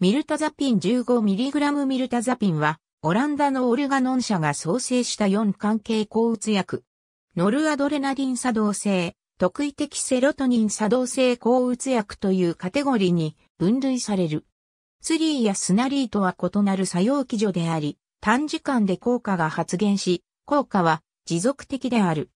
ミルタザピン 15mg ミルタザピンは、オランダのオルガノン社が創生した4関係抗うつ薬。ノルアドレナリン作動性、特異的セロトニン作動性抗うつ薬というカテゴリーに分類される。ツリーやスナリーとは異なる作用基準であり、短時間で効果が発現し、効果は持続的である。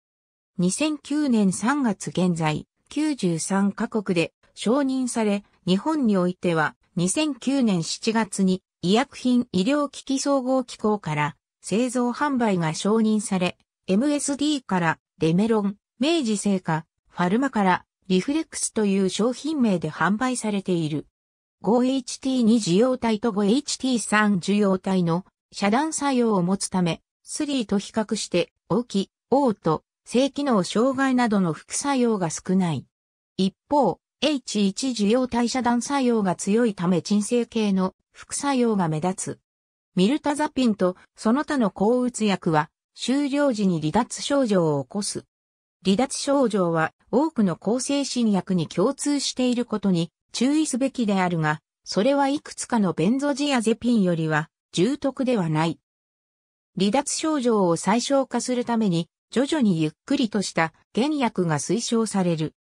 2009年3月現在、93カ国で承認され、日本においては2009年7月に医薬品医療機器総合機構から製造販売が承認され、MSD からレメロン、明治製菓、ファルマからリフレックスという商品名で販売されている。5HT2 受容体と 5HT3 受容体の遮断作用を持つため、3と比較して、大き、O と、性機能障害などの副作用が少ない。一方、H1 受容代謝弾作用が強いため鎮静系の副作用が目立つ。ミルタザピンとその他の抗うつ薬は終了時に離脱症状を起こす。離脱症状は多くの抗精神薬に共通していることに注意すべきであるが、それはいくつかのベンゾジアゼピンよりは重篤ではない。離脱症状を最小化するために徐々にゆっくりとした原薬が推奨される。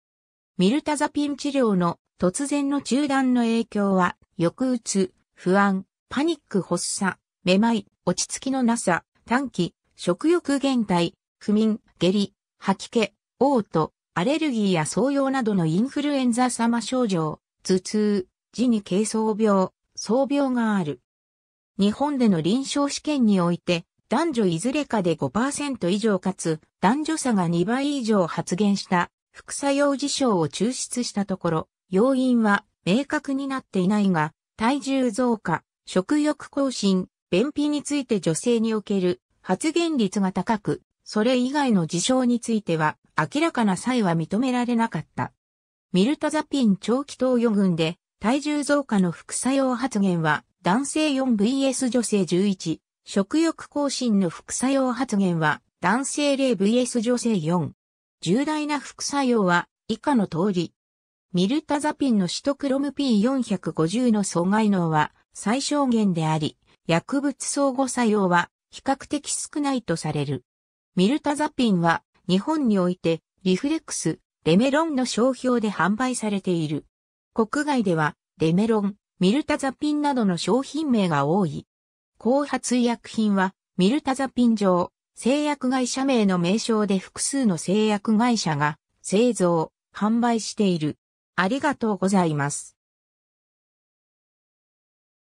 ミルタザピン治療の突然の中断の影響は、抑うつ、不安、パニック発作、めまい、落ち着きのなさ、短期、食欲減退、不眠、下痢、吐き気、嘔吐、アレルギーや創用などのインフルエンザ様症状、頭痛、時に軽装病、装病がある。日本での臨床試験において、男女いずれかで5%以上かつ、男女差が2倍以上発現した副作用事象を抽出したところ、要因は明確になっていないが、体重増加、食欲更新、便秘について女性における発言率が高く、それ以外の事象については明らかな際は認められなかった。ミルタザピン長期投与群で体重増加の副作用発言は男性 4vs 女性11、食欲更新の副作用発言は男性 0vs 女性4。重大な副作用は以下の通り。ミルタザピンのシトクロム P450 の阻害能は最小限であり、薬物相互作用は比較的少ないとされる。ミルタザピンは日本においてリフレックス、レメロンの商標で販売されている。国外ではレメロン、ミルタザピンなどの商品名が多い。後発医薬品はミルタザピン上、製薬会社名の名称で複数の製薬会社が製造、販売している。ありがとうございます。